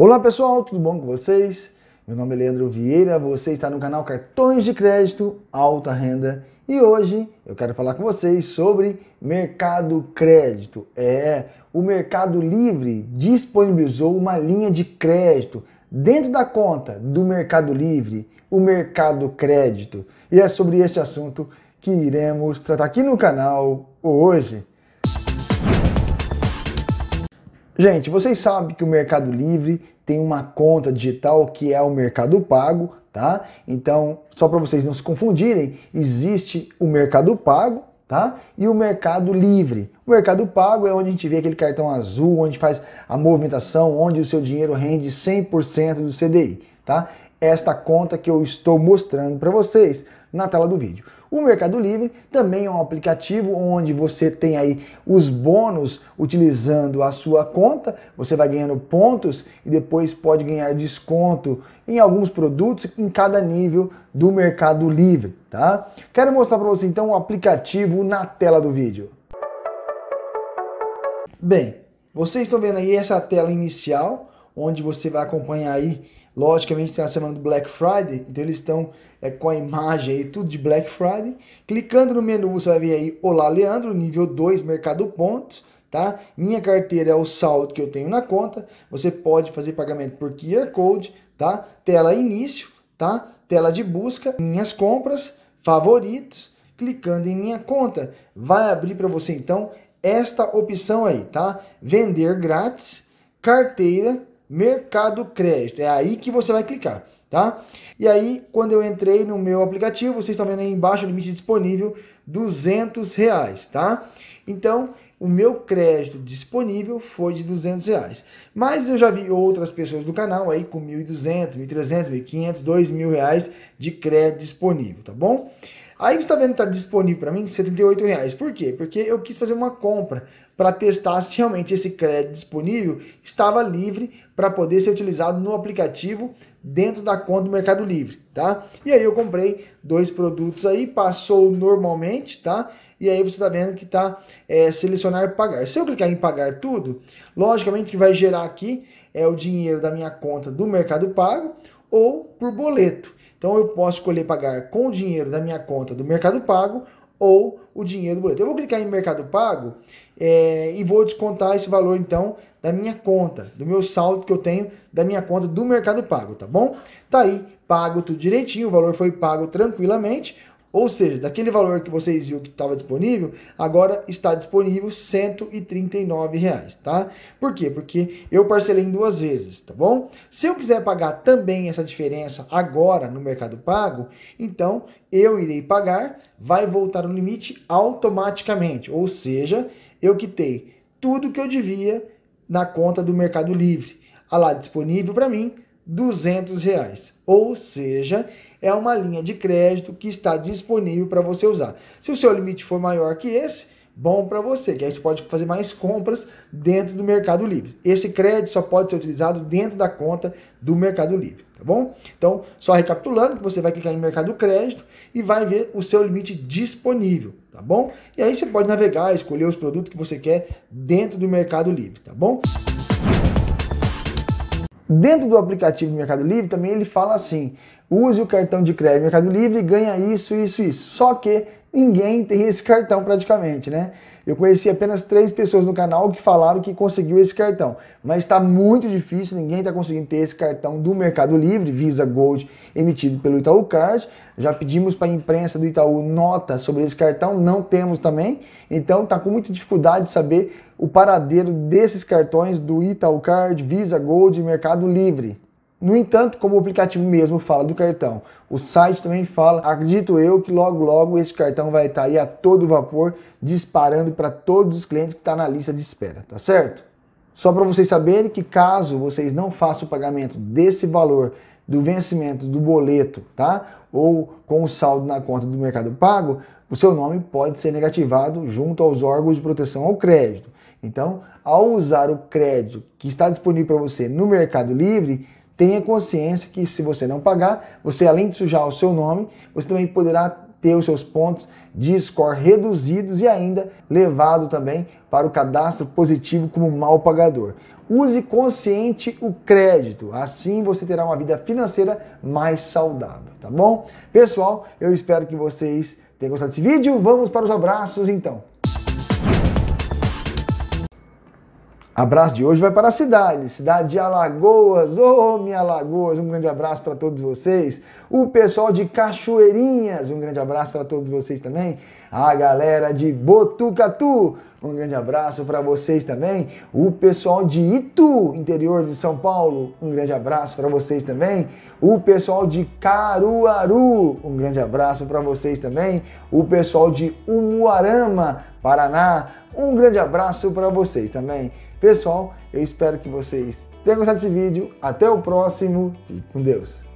Olá pessoal, tudo bom com vocês? Meu nome é Leandro Vieira, você está no canal Cartões de Crédito Alta Renda e hoje eu quero falar com vocês sobre mercado crédito. É, o Mercado Livre disponibilizou uma linha de crédito dentro da conta do Mercado Livre, o Mercado Crédito. E é sobre este assunto que iremos tratar aqui no canal hoje. Gente, vocês sabem que o Mercado Livre tem uma conta digital que é o Mercado Pago, tá? Então, só para vocês não se confundirem, existe o Mercado Pago, tá? E o Mercado Livre. O Mercado Pago é onde a gente vê aquele cartão azul, onde faz a movimentação, onde o seu dinheiro rende 100% do CDI, tá? Esta conta que eu estou mostrando para vocês na tela do vídeo. O Mercado Livre também é um aplicativo onde você tem aí os bônus utilizando a sua conta, você vai ganhando pontos e depois pode ganhar desconto em alguns produtos em cada nível do Mercado Livre, tá? Quero mostrar para você então o um aplicativo na tela do vídeo. Bem, vocês estão vendo aí essa tela inicial onde você vai acompanhar aí, logicamente, na semana do Black Friday. Então eles estão é, com a imagem aí, tudo de Black Friday. Clicando no menu, você vai ver aí Olá Leandro, nível 2, Mercado Pontos. Tá? Minha carteira é o saldo que eu tenho na conta. Você pode fazer pagamento por QR Code, tá? Tela início, tá? Tela de busca, minhas compras, favoritos, clicando em minha conta. Vai abrir para você então esta opção aí, tá? Vender grátis, carteira, Mercado Crédito. É aí que você vai clicar, tá? E aí, quando eu entrei no meu aplicativo, vocês estão vendo aí embaixo o limite disponível, 200 reais, tá? Então, o meu crédito disponível foi de 200 reais. Mas eu já vi outras pessoas do canal aí com 1.200, 1.300, 1.500, 2.000 reais de crédito disponível, tá bom? Aí você está vendo que está disponível para mim R$ Por quê? Porque eu quis fazer uma compra para testar se realmente esse crédito disponível estava livre para poder ser utilizado no aplicativo dentro da conta do Mercado Livre, tá? E aí eu comprei dois produtos aí, passou normalmente, tá? E aí você está vendo que está é, selecionar pagar. Se eu clicar em pagar tudo, logicamente que vai gerar aqui é o dinheiro da minha conta do Mercado Pago ou por boleto. Então eu posso escolher pagar com o dinheiro da minha conta do Mercado Pago ou o dinheiro do boleto. Eu vou clicar em Mercado Pago é, e vou descontar esse valor então da minha conta, do meu saldo que eu tenho da minha conta do Mercado Pago, tá bom? Tá aí, pago tudo direitinho, o valor foi pago tranquilamente. Ou seja, daquele valor que vocês viram que estava disponível, agora está disponível 139 tá? Por quê? Porque eu parcelei em duas vezes, tá bom? Se eu quiser pagar também essa diferença agora no Mercado Pago, então eu irei pagar, vai voltar o limite automaticamente. Ou seja, eu quitei tudo que eu devia na conta do Mercado Livre. A lá, disponível para mim 200 reais. Ou seja, é uma linha de crédito que está disponível para você usar. Se o seu limite for maior que esse, bom para você, que aí você pode fazer mais compras dentro do Mercado Livre. Esse crédito só pode ser utilizado dentro da conta do Mercado Livre, tá bom? Então, só recapitulando, que você vai clicar em Mercado Crédito e vai ver o seu limite disponível, tá bom? E aí você pode navegar, escolher os produtos que você quer dentro do Mercado Livre, tá bom? Dentro do aplicativo Mercado Livre também ele fala assim: use o cartão de crédito Mercado Livre e ganha isso, isso, isso. Só que ninguém tem esse cartão praticamente, né? Eu conheci apenas três pessoas no canal que falaram que conseguiu esse cartão, mas está muito difícil, ninguém está conseguindo ter esse cartão do Mercado Livre, Visa Gold, emitido pelo Itaú Card. Já pedimos para a imprensa do Itaú nota sobre esse cartão, não temos também. Então está com muita dificuldade de saber o paradeiro desses cartões do Itaú Card, Visa Gold e Mercado Livre. No entanto, como o aplicativo mesmo fala do cartão, o site também fala, acredito eu que logo logo esse cartão vai estar aí a todo vapor, disparando para todos os clientes que estão tá na lista de espera, tá certo? Só para vocês saberem que caso vocês não façam o pagamento desse valor do vencimento do boleto, tá? Ou com o saldo na conta do Mercado Pago, o seu nome pode ser negativado junto aos órgãos de proteção ao crédito. Então, ao usar o crédito que está disponível para você no Mercado Livre, tenha consciência que se você não pagar, você além de sujar o seu nome, você também poderá ter os seus pontos de score reduzidos e ainda levado também para o cadastro positivo como mal pagador. Use consciente o crédito, assim você terá uma vida financeira mais saudável, tá bom? Pessoal, eu espero que vocês tenham gostado desse vídeo. Vamos para os abraços então. Abraço de hoje vai para a cidade, cidade de Alagoas. Ô, oh, minha Alagoas, um grande abraço para todos vocês. O pessoal de Cachoeirinhas, um grande abraço para todos vocês também. A galera de Botucatu, um grande abraço para vocês também. O pessoal de Itu, interior de São Paulo, um grande abraço para vocês também. O pessoal de Caruaru, um grande abraço para vocês também. O pessoal de Umuarama, Paraná, um grande abraço para vocês também. Pessoal, eu espero que vocês tenham gostado desse vídeo. Até o próximo. e com Deus.